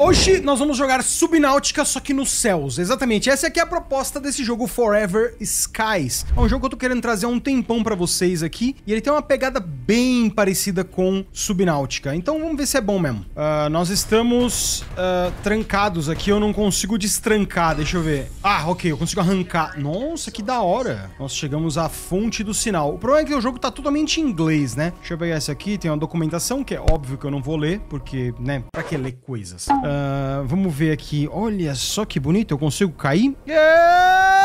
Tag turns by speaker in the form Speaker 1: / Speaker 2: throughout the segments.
Speaker 1: Hoje nós vamos jogar Subnáutica, só que nos céus. Exatamente, essa aqui é a proposta desse jogo Forever Skies. É um jogo que eu tô querendo trazer há um tempão pra vocês aqui, e ele tem uma pegada bem parecida com Subnáutica. Então vamos ver se é bom mesmo. Uh, nós estamos uh, trancados aqui, eu não consigo destrancar, deixa eu ver. Ah, ok, eu consigo arrancar. Nossa, que da hora. Nós chegamos à fonte do sinal. O problema é que o jogo tá totalmente em inglês, né? Deixa eu pegar essa aqui, tem uma documentação que é óbvio que eu não vou ler, porque, né, pra que ler coisas? Uh, ah, vamos ver aqui. Olha só que bonito. Eu consigo cair? Yeah!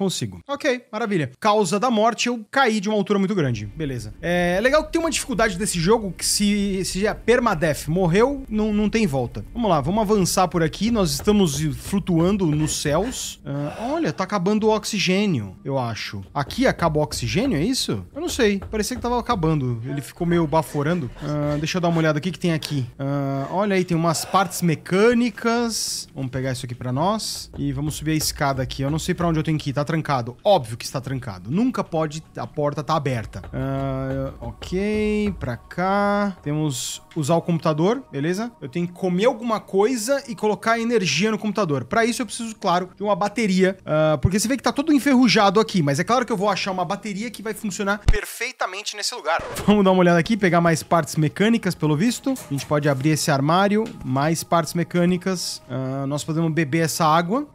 Speaker 1: consigo. Ok, maravilha. Causa da morte, eu caí de uma altura muito grande. Beleza. É, é legal que tem uma dificuldade desse jogo que se, se é permadeath, morreu, não, não tem volta. Vamos lá, vamos avançar por aqui. Nós estamos flutuando nos céus. Uh, olha, tá acabando o oxigênio, eu acho. Aqui acaba o oxigênio, é isso? Eu não sei. Parecia que tava acabando. Ele ficou meio baforando. Uh, deixa eu dar uma olhada aqui que tem aqui. Uh, olha aí, tem umas partes mecânicas. Vamos pegar isso aqui pra nós. E vamos subir a escada aqui. Eu não sei pra onde eu tenho que ir, tá? trancado? Óbvio que está trancado. Nunca pode, a porta tá aberta. Uh, ok, pra cá. Temos usar o computador, beleza? Eu tenho que comer alguma coisa e colocar energia no computador. Para isso eu preciso, claro, de uma bateria, uh, porque você vê que tá todo enferrujado aqui, mas é claro que eu vou achar uma bateria que vai funcionar perfeitamente nesse lugar. Vamos dar uma olhada aqui, pegar mais partes mecânicas, pelo visto. A gente pode abrir esse armário, mais partes mecânicas. Uh, nós podemos beber essa água.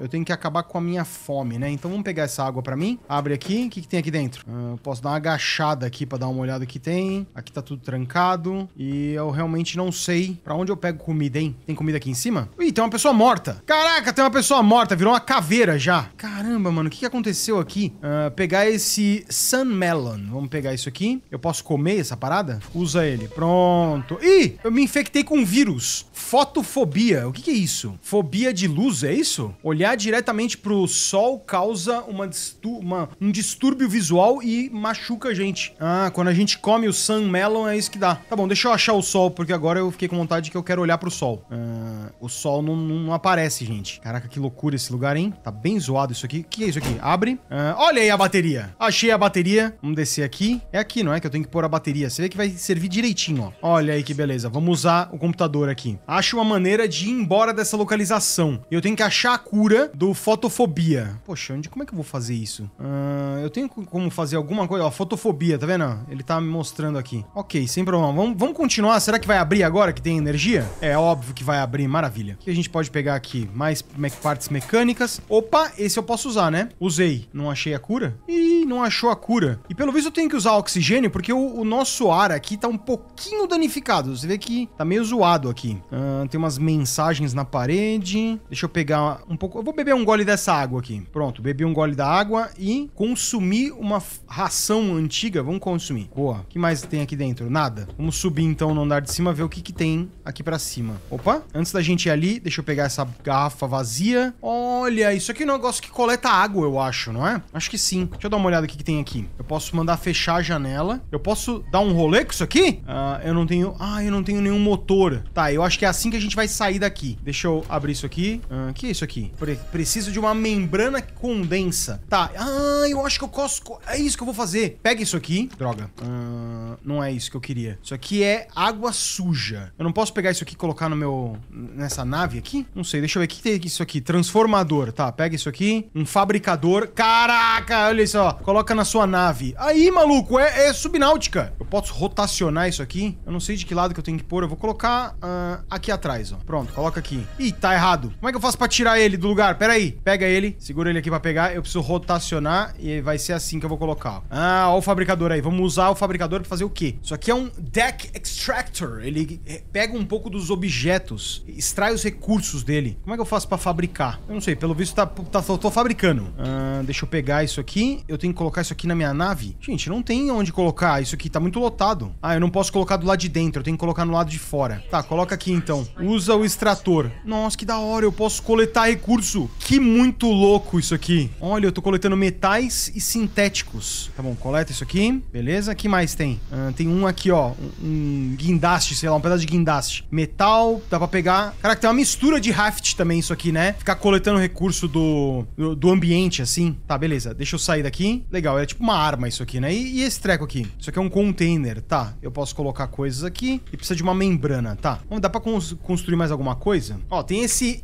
Speaker 1: eu tenho que acabar com a minha fome, né? Então vamos pegar essa água pra mim. Abre aqui. O que, que tem aqui dentro? Uh, posso dar uma agachada aqui pra dar uma olhada o que tem. Aqui tá tudo trancado. E eu realmente não sei pra onde eu pego comida, hein? Tem comida aqui em cima? Ih, tem uma pessoa morta. Caraca, tem uma pessoa morta. Virou uma caveira já. Caramba, mano. O que, que aconteceu aqui? Uh, pegar esse Sun Melon. Vamos pegar isso aqui. Eu posso comer essa parada? Usa ele. Pronto. Ih, eu me infectei com um vírus. Fotofobia. O que, que é isso? Fobia de luz, é isso? Olhar diretamente pro sol causa causa uma, uma, um distúrbio visual e machuca a gente. Ah, quando a gente come o Sun Melon é isso que dá. Tá bom, deixa eu achar o sol, porque agora eu fiquei com vontade que eu quero olhar pro sol. Ah, o sol não, não, aparece, gente. Caraca, que loucura esse lugar, hein? Tá bem zoado isso aqui. O que é isso aqui? Abre. Ah, olha aí a bateria. Achei a bateria. Vamos descer aqui. É aqui, não é? Que eu tenho que pôr a bateria. Você vê que vai servir direitinho, ó. Olha aí que beleza. Vamos usar o computador aqui. Acho uma maneira de ir embora dessa localização. Eu tenho que achar a cura do fotofobia. Poxa, Xande, como é que eu vou fazer isso? Uh, eu tenho como fazer alguma coisa? Ó, fotofobia, tá vendo? Ele tá me mostrando aqui. Ok, sem problema. Vamos, continuar. Será que vai abrir agora que tem energia? É óbvio que vai abrir, maravilha. O que a gente pode pegar aqui? Mais partes mecânicas. Opa, esse eu posso usar, né? Usei. Não achei a cura? Ih, não achou a cura. E pelo visto eu tenho que usar oxigênio, porque o, o nosso ar aqui tá um pouquinho danificado. Você vê que tá meio zoado aqui. Uh, tem umas mensagens na parede. Deixa eu pegar um pouco... Eu vou beber um gole dessa água aqui. Pronto. Pronto, bebi um gole da água e consumi uma ração antiga. Vamos consumir. Boa. O que mais tem aqui dentro? Nada. Vamos subir então no andar de cima, ver o que, que tem aqui pra cima. Opa, antes da gente ir ali, deixa eu pegar essa garrafa vazia. Olha, isso aqui é um negócio que coleta água, eu acho, não é? Acho que sim. Deixa eu dar uma olhada o que, que tem aqui. Eu posso mandar fechar a janela. Eu posso dar um rolê com isso aqui? Ah, eu não tenho... Ah, eu não tenho nenhum motor. Tá, eu acho que é assim que a gente vai sair daqui. Deixa eu abrir isso aqui. Ah, que é isso aqui? Preciso de uma membrana que condensa. Tá, ah, eu acho que eu posso... É isso que eu vou fazer. Pega isso aqui. Droga. Ah, não é isso que eu queria. Isso aqui é água suja. Eu não posso pegar isso aqui e colocar no meu... Nessa nave aqui? Não sei, deixa eu ver. O que tem isso aqui? Transformador. Tá, pega isso aqui. Um fabricador. Caraca, olha isso, ó. Coloca na sua nave. Aí, maluco, é, é subnáutica. Eu posso rotacionar isso aqui? Eu não sei de que lado que eu tenho que pôr. Eu vou colocar uh, aqui atrás, ó. Pronto, coloca aqui. Ih, tá errado. Como é que eu faço pra tirar ele do lugar? Pera aí. Pega ele, segura ele aqui pra pegar, eu preciso rotacionar e vai ser assim que eu vou colocar. Ah, o fabricador aí. Vamos usar o fabricador pra fazer o quê? Isso aqui é um Deck Extractor. Ele eh, pega um pouco dos objetos, extrai os recursos dele. Como é que eu faço pra fabricar? Eu não sei, pelo visto tá, tá, tô fabricando. Ah, deixa eu pegar isso aqui. Eu tenho que colocar isso aqui na minha nave? Gente, não tem onde colocar. Isso aqui tá muito lotado. Ah, eu não posso colocar do lado de dentro. Eu tenho que colocar no lado de fora. Tá, coloca aqui então. Usa o extrator. Nossa, que da hora. Eu posso coletar recurso. Que muito louco isso aqui aqui? Olha, eu tô coletando metais e sintéticos. Tá bom, coleta isso aqui. Beleza, o que mais tem? Ah, tem um aqui, ó. Um, um guindaste, sei lá, um pedaço de guindaste. Metal, dá pra pegar. Caraca, tem uma mistura de raft também isso aqui, né? Ficar coletando recurso do, do, do ambiente, assim. Tá, beleza. Deixa eu sair daqui. Legal, é tipo uma arma isso aqui, né? E, e esse treco aqui? Isso aqui é um container, tá? Eu posso colocar coisas aqui. E precisa de uma membrana, tá? Vamos, dá pra cons construir mais alguma coisa? Ó, tem esse...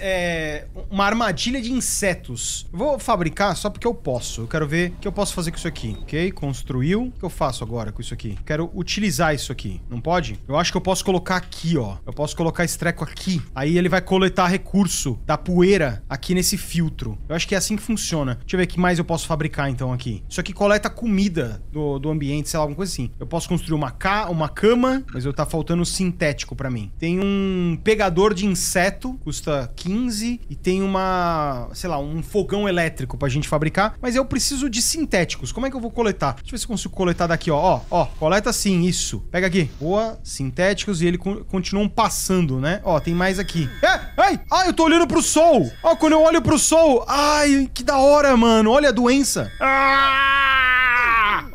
Speaker 1: É, uma armadilha de insetos. Vou fabricar só porque eu posso. Eu quero ver o que eu posso fazer com isso aqui, ok? Construiu. O que eu faço agora com isso aqui? Quero utilizar isso aqui. Não pode? Eu acho que eu posso colocar aqui, ó. Eu posso colocar esse treco aqui. Aí ele vai coletar recurso da poeira aqui nesse filtro. Eu acho que é assim que funciona. Deixa eu ver o que mais eu posso fabricar, então, aqui. Isso aqui coleta comida do, do ambiente, sei lá, alguma coisa assim. Eu posso construir uma, ca uma cama, mas eu tá faltando sintético para mim. Tem um pegador de inseto, custa 15. E tem uma, sei lá, um fogo fogão elétrico pra gente fabricar, mas eu preciso de sintéticos. Como é que eu vou coletar? Deixa eu ver se eu consigo coletar daqui, ó. Ó, ó, coleta sim, isso. Pega aqui. Boa, sintéticos e ele continuam passando, né? Ó, tem mais aqui. É, ai, eu tô olhando pro sol. Ó, quando eu olho pro sol, ai, que da hora, mano. Olha a doença. Ah!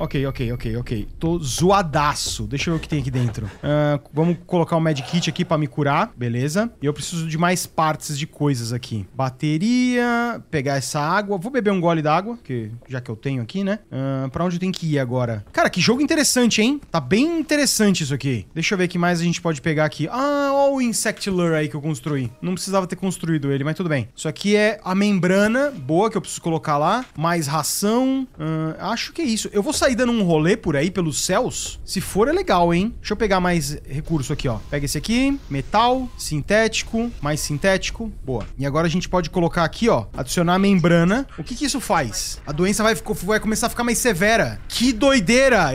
Speaker 1: Ok, ok, ok, ok. Tô zoadaço. Deixa eu ver o que tem aqui dentro. Uh, vamos colocar o um medkit aqui pra me curar. Beleza. E eu preciso de mais partes de coisas aqui. Bateria, pegar essa água. Vou beber um gole d'água, que já que eu tenho aqui, né? Uh, pra onde eu tenho que ir agora? Cara, que jogo interessante, hein? Tá bem interessante isso aqui. Deixa eu ver o que mais a gente pode pegar aqui. Ah, olha o Insect Lure aí que eu construí. Não precisava ter construído ele, mas tudo bem. Isso aqui é a membrana boa que eu preciso colocar lá. Mais ração. Uh, acho que é isso. Eu vou sair sair dando um rolê por aí, pelos céus? Se for, é legal, hein? Deixa eu pegar mais recurso aqui, ó. Pega esse aqui, metal, sintético, mais sintético. Boa. E agora a gente pode colocar aqui, ó, adicionar membrana. O que que isso faz? A doença vai, vai começar a ficar mais severa. Que doideira!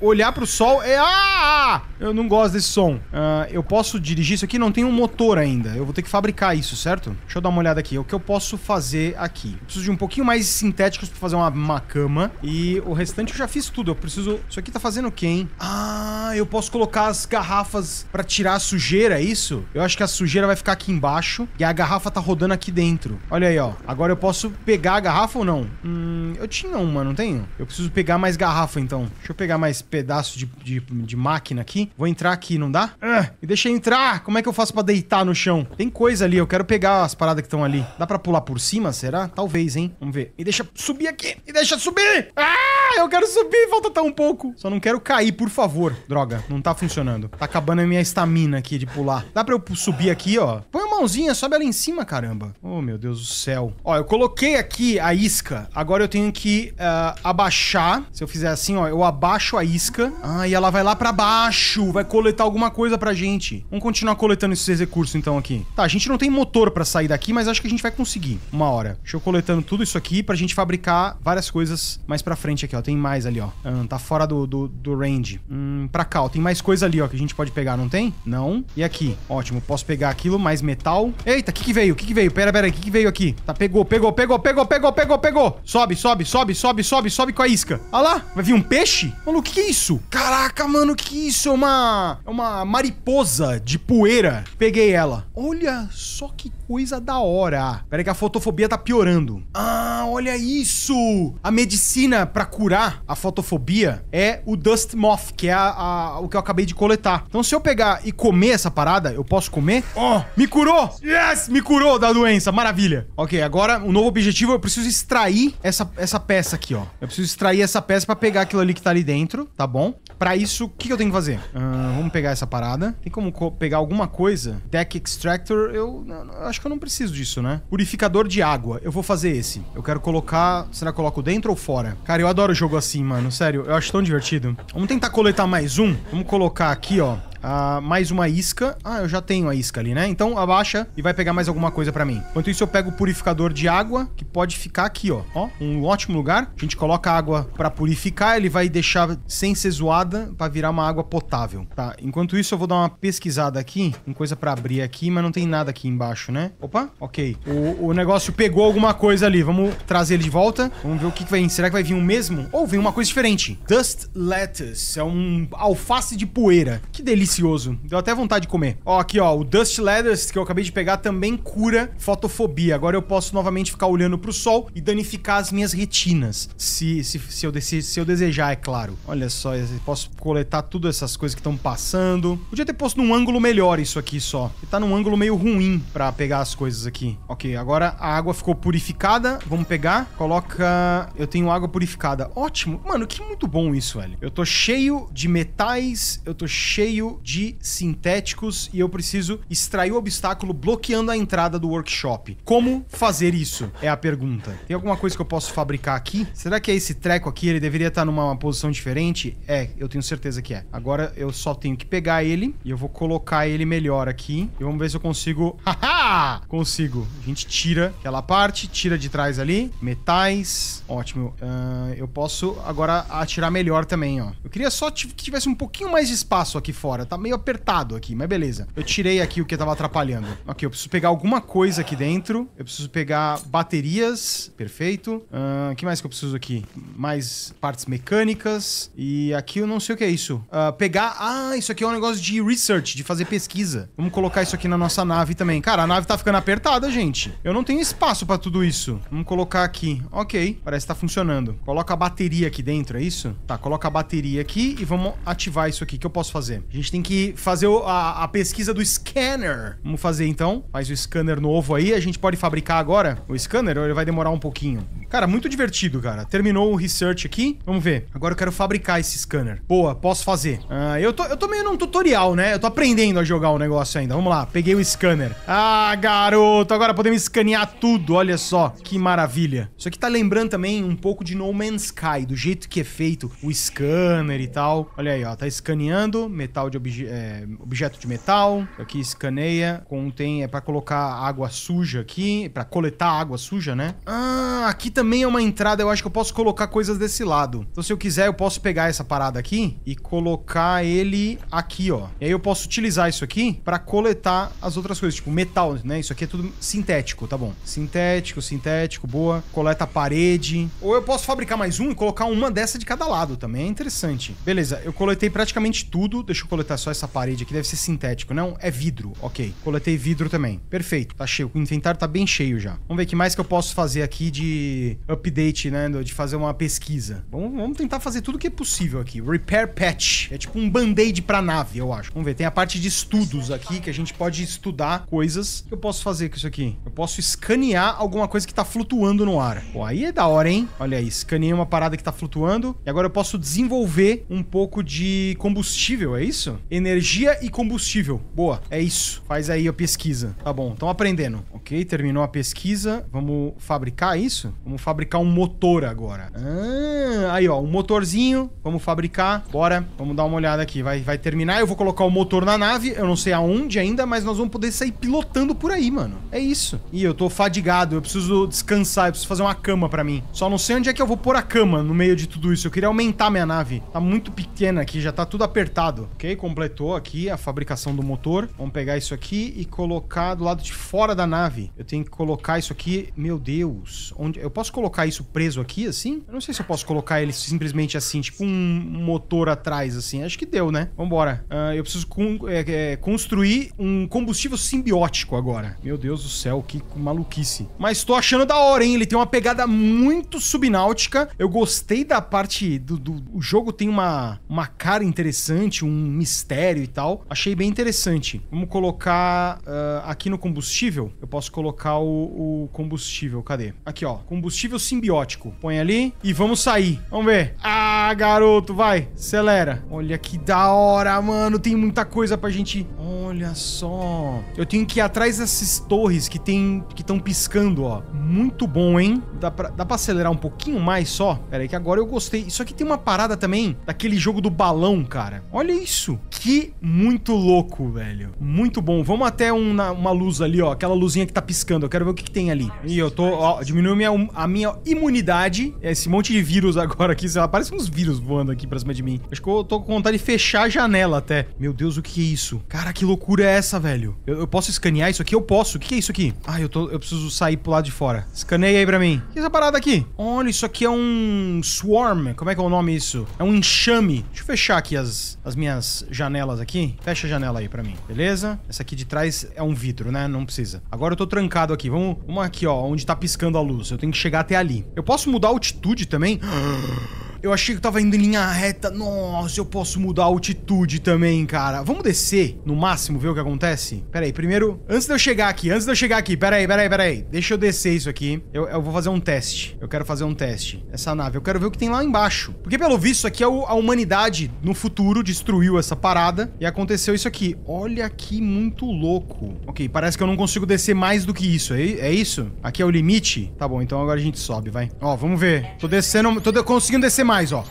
Speaker 1: Olhar pro sol é... Ah! Eu não gosto desse som. Uh, eu posso dirigir isso aqui? Não tem um motor ainda. Eu vou ter que fabricar isso, certo? Deixa eu dar uma olhada aqui. O que eu posso fazer aqui? Eu preciso de um pouquinho mais sintéticos pra fazer uma, uma cama. E o restante restante eu já fiz tudo. Eu preciso. Isso aqui tá fazendo o quê, hein? Ah, eu posso colocar as garrafas pra tirar a sujeira, é isso? Eu acho que a sujeira vai ficar aqui embaixo e a garrafa tá rodando aqui dentro. Olha aí, ó. Agora eu posso pegar a garrafa ou não? Hum, eu tinha uma, não tenho? Eu preciso pegar mais garrafa, então. Deixa eu pegar mais pedaço de, de, de máquina aqui. Vou entrar aqui, não dá? Ah, me deixa entrar! Como é que eu faço pra deitar no chão? Tem coisa ali, eu quero pegar as paradas que estão ali. Dá pra pular por cima, será? Talvez, hein? Vamos ver. E deixa subir aqui! E deixa subir! Ah! eu quero subir, falta tão um pouco. Só não quero cair, por favor. Droga, não tá funcionando. Tá acabando a minha estamina aqui de pular. Dá pra eu subir aqui, ó? Põe a mãozinha, sobe ali em cima, caramba. Oh, meu Deus do céu. Ó, eu coloquei aqui a isca. Agora eu tenho que uh, abaixar. Se eu fizer assim, ó, eu abaixo a isca. Ah, e ela vai lá pra baixo. Vai coletar alguma coisa pra gente. Vamos continuar coletando esses recursos, então, aqui. Tá, a gente não tem motor pra sair daqui, mas acho que a gente vai conseguir uma hora. Deixa eu coletando tudo isso aqui pra gente fabricar várias coisas mais pra frente aqui, ó. Tem tem mais ali, ó. Hum, tá fora do, do, do range. Hum, pra cá, ó. Tem mais coisa ali, ó, que a gente pode pegar, não tem? Não. E aqui? Ótimo. Posso pegar aquilo, mais metal. Eita, o que que veio? O que que veio? Pera, pera, o que que veio aqui? Tá, pegou, pegou, pegou, pegou, pegou, pegou, pegou. Sobe, sobe, sobe, sobe, sobe, sobe com a isca. Olha lá, vai vir um peixe? Mano, o que que é isso? Caraca, mano, que que é isso? É uma, é uma mariposa de poeira. Peguei ela. Olha só que coisa da hora. Pera aí que a fotofobia tá piorando. Ah, olha isso. A medicina pra curar a fotofobia é o Dust Moth, que é a, a, o que eu acabei de coletar. Então se eu pegar e comer essa parada, eu posso comer? Ó, oh, me curou! Yes! Me curou da doença, maravilha. Ok, agora o um novo objetivo, eu preciso extrair essa, essa peça aqui, ó. Eu preciso extrair essa peça pra pegar aquilo ali que tá ali dentro, tá bom? Pra isso, o que, que eu tenho que fazer? Uh, vamos pegar essa parada. Tem como co pegar alguma coisa? Deck Extractor, eu, eu acho que eu não preciso disso, né? Purificador de água, eu vou fazer esse. Eu quero colocar... Será que eu coloco dentro ou fora? Cara, eu adoro jogo assim, mano. Sério, eu acho tão divertido. Vamos tentar coletar mais um. Vamos colocar aqui, ó. Ah, mais uma isca. Ah, eu já tenho a isca ali, né? Então abaixa e vai pegar mais alguma coisa pra mim. Enquanto isso, eu pego o purificador de água, que pode ficar aqui, ó. Ó, um ótimo lugar. A gente coloca a água pra purificar, ele vai deixar sem ser zoada pra virar uma água potável. Tá, enquanto isso, eu vou dar uma pesquisada aqui. Tem coisa pra abrir aqui, mas não tem nada aqui embaixo, né? Opa, ok. O, o negócio pegou alguma coisa ali. Vamos trazer ele de volta. Vamos ver o que, que vai... Será que vai vir o um mesmo? Ou oh, vem uma coisa diferente. Dust lettuce. É um alface de poeira. Que delícia delicioso. Deu até vontade de comer. Ó, aqui, ó. O Dust Leathers que eu acabei de pegar também cura fotofobia. Agora eu posso novamente ficar olhando pro sol e danificar as minhas retinas. Se, se, se, eu, se, se eu desejar, é claro. Olha só, eu posso coletar todas essas coisas que estão passando. Podia ter posto num ângulo melhor isso aqui só. E tá num ângulo meio ruim pra pegar as coisas aqui. Ok, agora a água ficou purificada. Vamos pegar. Coloca... Eu tenho água purificada. Ótimo. Mano, que muito bom isso, velho. Eu tô cheio de metais. Eu tô cheio de sintéticos e eu preciso extrair o obstáculo bloqueando a entrada do workshop. Como fazer isso? É a pergunta. Tem alguma coisa que eu posso fabricar aqui? Será que é esse treco aqui? Ele deveria estar numa posição diferente? É, eu tenho certeza que é. Agora eu só tenho que pegar ele e eu vou colocar ele melhor aqui. E vamos ver se eu consigo... Haha! consigo. A gente tira aquela parte, tira de trás ali. Metais. Ótimo. Uh, eu posso agora atirar melhor também, ó. Eu queria só que tivesse um pouquinho mais de espaço aqui fora, cara, tá meio apertado aqui, mas beleza. Eu tirei aqui o que tava atrapalhando. Ok, eu preciso pegar alguma coisa aqui dentro. Eu preciso pegar baterias. Perfeito. O uh, ah, que mais que eu preciso aqui? Mais partes mecânicas. E aqui eu não sei o que é isso. Uh, pegar... Ah, isso aqui é um negócio de research, de fazer pesquisa. Vamos colocar isso aqui na nossa nave também. Cara, a nave tá ficando apertada, gente. Eu não tenho espaço pra tudo isso. Vamos colocar aqui. Ok, parece que tá funcionando. Coloca a bateria aqui dentro, é isso? Tá, coloca a bateria aqui e vamos ativar isso aqui. O que eu posso fazer? A gente tem que fazer a, a, pesquisa do scanner. Vamos fazer então. Faz o scanner novo aí. A gente pode fabricar agora o scanner ou ele vai demorar um pouquinho? Cara, muito divertido, cara. Terminou o research aqui. Vamos ver. Agora eu quero fabricar esse scanner. Boa, posso fazer. Ah, eu, tô, eu tô meio num tutorial, né? Eu tô aprendendo a jogar o negócio ainda. Vamos lá, peguei o scanner. Ah, garoto, agora podemos escanear tudo. Olha só, que maravilha. Isso aqui tá lembrando também um pouco de No Man's Sky, do jeito que é feito o scanner e tal. Olha aí, ó. Tá escaneando metal de obje, é, objeto de metal. Aqui escaneia. Contém é para colocar água suja aqui, para coletar água suja, né? Ah, aqui também é uma entrada. Eu acho que eu posso colocar coisas desse lado. Então, se eu quiser, eu posso pegar essa parada aqui e colocar ele aqui, ó. E aí eu posso utilizar isso aqui para coletar as outras coisas, tipo metal, né? Isso aqui é tudo sintético, tá bom? Sintético, sintético, boa. Coleta parede. Ou eu posso fabricar mais um e colocar uma dessa de cada lado também. É interessante. Beleza, eu coletei praticamente tudo. Deixa eu coletar tá só essa parede aqui, deve ser sintético. Não, é vidro. Ok. Coletei vidro também. Perfeito. Tá cheio. O inventário tá bem cheio já. Vamos ver o que mais que eu posso fazer aqui de update, né? De fazer uma pesquisa. Vamos, vamos tentar fazer tudo que é possível aqui. Repair patch. É tipo um band-aid pra nave, eu acho. Vamos ver. Tem a parte de estudos aqui, que a gente pode estudar coisas. O que eu posso fazer com isso aqui? Eu posso escanear alguma coisa que tá flutuando no ar. Pô, aí é da hora, hein? Olha aí. Escaneei uma parada que tá flutuando. E agora eu posso desenvolver um pouco de combustível, é isso? Energia e combustível. Boa, é isso. Faz aí a pesquisa. Tá bom, estão aprendendo. Ok, terminou a pesquisa. Vamos fabricar isso? Vamos fabricar um motor agora. Ah, aí, ó, um motorzinho. Vamos fabricar. Bora, vamos dar uma olhada aqui. Vai, vai terminar. Eu vou colocar o motor na nave. Eu não sei aonde ainda, mas nós vamos poder sair pilotando por aí, mano. É isso. E eu tô fadigado. Eu preciso descansar. Eu preciso fazer uma cama pra mim. Só não sei onde é que eu vou pôr a cama no meio de tudo isso. Eu queria aumentar minha nave. Tá muito pequena aqui. Já tá tudo apertado. Ok, como completou aqui a fabricação do motor. Vamos pegar isso aqui e colocar do lado de fora da nave. Eu tenho que colocar isso aqui... Meu Deus. Onde... Eu posso colocar isso preso aqui, assim? Eu não sei se eu posso colocar ele simplesmente assim, tipo um motor atrás, assim. Acho que deu, né? Vambora. Uh, eu preciso con é, é, construir um combustível simbiótico agora. Meu Deus do céu, que maluquice. Mas tô achando da hora, hein? Ele tem uma pegada muito subnáutica. Eu gostei da parte do... do... O jogo tem uma, uma cara interessante, um mistério estéreo e tal. Achei bem interessante. Vamos colocar uh, aqui no combustível. Eu posso colocar o, o, combustível. Cadê? Aqui, ó. Combustível simbiótico. Põe ali e vamos sair. Vamos ver. Ah, garoto, vai. Acelera. Olha que da hora, mano. Tem muita coisa pra gente... Olha só. Eu tenho que ir atrás dessas torres que tem... Que estão piscando, ó. Muito bom, hein? Dá pra, dá pra acelerar um pouquinho mais só? Pera aí que agora eu gostei. Isso aqui tem uma parada também daquele jogo do balão, cara. Olha isso. Que muito louco, velho. Muito bom. Vamos até uma, uma luz ali, ó. Aquela luzinha que tá piscando. Eu quero ver o que, que tem ali. E eu tô. Ó, diminuiu minha, a minha imunidade. É esse monte de vírus agora aqui, sei lá. Parece uns vírus voando aqui pra cima de mim. Acho que eu tô com vontade de fechar a janela até. Meu Deus, o que é isso? Cara, que loucura é essa, velho? Eu, eu posso escanear isso aqui? Eu posso. O que é isso aqui? Ah, eu, tô, eu preciso sair pro lado de fora. Escaneia aí pra mim. O que é essa parada aqui? Olha, isso aqui é um swarm. Como é que é o nome isso? É um enxame. Deixa eu fechar aqui as, as minhas janelas janelas aqui. Fecha a janela aí pra mim, beleza? Essa aqui de trás é um vidro, né? Não precisa. Agora eu tô trancado aqui. Vamos, vamos aqui, ó, onde tá piscando a luz. Eu tenho que chegar até ali. Eu posso mudar a altitude também? Eu achei que eu tava indo em linha reta. Nossa, eu posso mudar a altitude também, cara. Vamos descer no máximo, ver o que acontece? Pera aí, primeiro... Antes de eu chegar aqui, antes de eu chegar aqui... Pera aí, pera aí, pera aí. Deixa eu descer isso aqui. Eu, eu vou fazer um teste. Eu quero fazer um teste. Essa nave. Eu quero ver o que tem lá embaixo. Porque, pelo visto, aqui é o, a humanidade, no futuro, destruiu essa parada. E aconteceu isso aqui. Olha que muito louco. Ok, parece que eu não consigo descer mais do que isso. É, é isso? Aqui é o limite? Tá bom, então agora a gente sobe, vai. Ó, vamos ver. Tô descendo... Tô de, conseguindo descer mais mais, ó.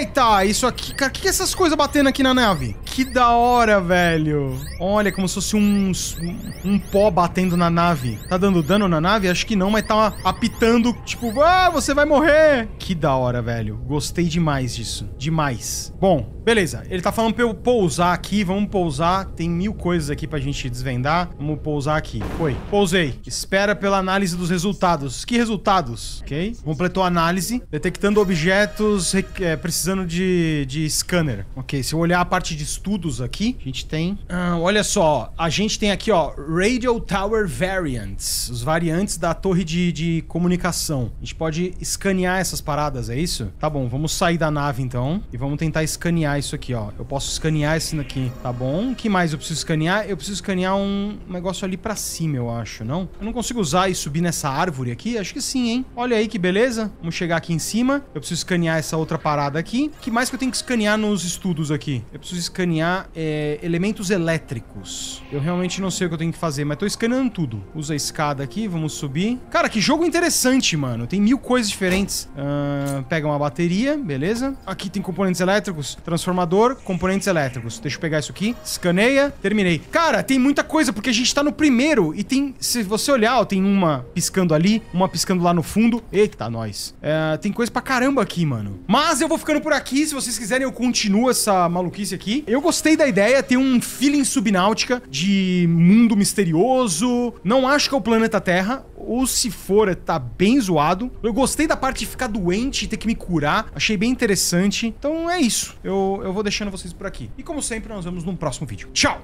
Speaker 1: Eita, isso aqui... Cara, o que, que é essas coisas batendo aqui na nave? Que da hora, velho. Olha, como se fosse um, um pó batendo na nave. Tá dando dano na nave? Acho que não, mas tá apitando, tipo, ah, você vai morrer. Que da hora, velho. Gostei demais disso. Demais. Bom, beleza. Ele tá falando pra eu pousar aqui. Vamos pousar. Tem mil coisas aqui pra gente desvendar. Vamos pousar aqui. Foi. Pousei. Espera pela análise dos resultados. Que resultados? Ok. Completou a análise. Detectando objetos é, precisando de, de scanner. Ok, se eu olhar a parte de estudos aqui, a gente tem... Ah, olha só, a gente tem aqui, ó, Radio Tower Variants. Os variantes da torre de, de comunicação. A gente pode escanear essas paradas, é isso? Tá bom, vamos sair da nave, então. E vamos tentar escanear isso aqui, ó. Eu posso escanear esse daqui, tá bom? O que mais eu preciso escanear? Eu preciso escanear um negócio ali pra cima, eu acho, não? Eu não consigo usar e subir nessa árvore aqui? Acho que sim, hein? Olha aí que beleza. Vamos chegar aqui em cima. Eu preciso escanear essa essa outra parada aqui. O que mais que eu tenho que escanear nos estudos aqui? Eu preciso escanear é, elementos elétricos. Eu realmente não sei o que eu tenho que fazer, mas tô escaneando tudo. Usa a escada aqui, vamos subir. Cara, que jogo interessante, mano. Tem mil coisas diferentes. Uh, pega uma bateria, beleza. Aqui tem componentes elétricos, transformador, componentes elétricos. Deixa eu pegar isso aqui. Escaneia, terminei. Cara, tem muita coisa, porque a gente tá no primeiro e tem... Se você olhar, ó, tem uma piscando ali, uma piscando lá no fundo. Eita, nós. tem coisa pra caramba aqui, mano. Mas eu vou ficando por aqui. Se vocês quiserem, eu continuo essa maluquice aqui. Eu gostei da ideia. Tem um feeling subnáutica de mundo misterioso. Não acho que é o planeta Terra. Ou se for, tá bem zoado. Eu gostei da parte de ficar doente e ter que me curar. Achei bem interessante. Então é isso. Eu, eu vou deixando vocês por aqui. E como sempre, nós vemos no próximo vídeo. Tchau!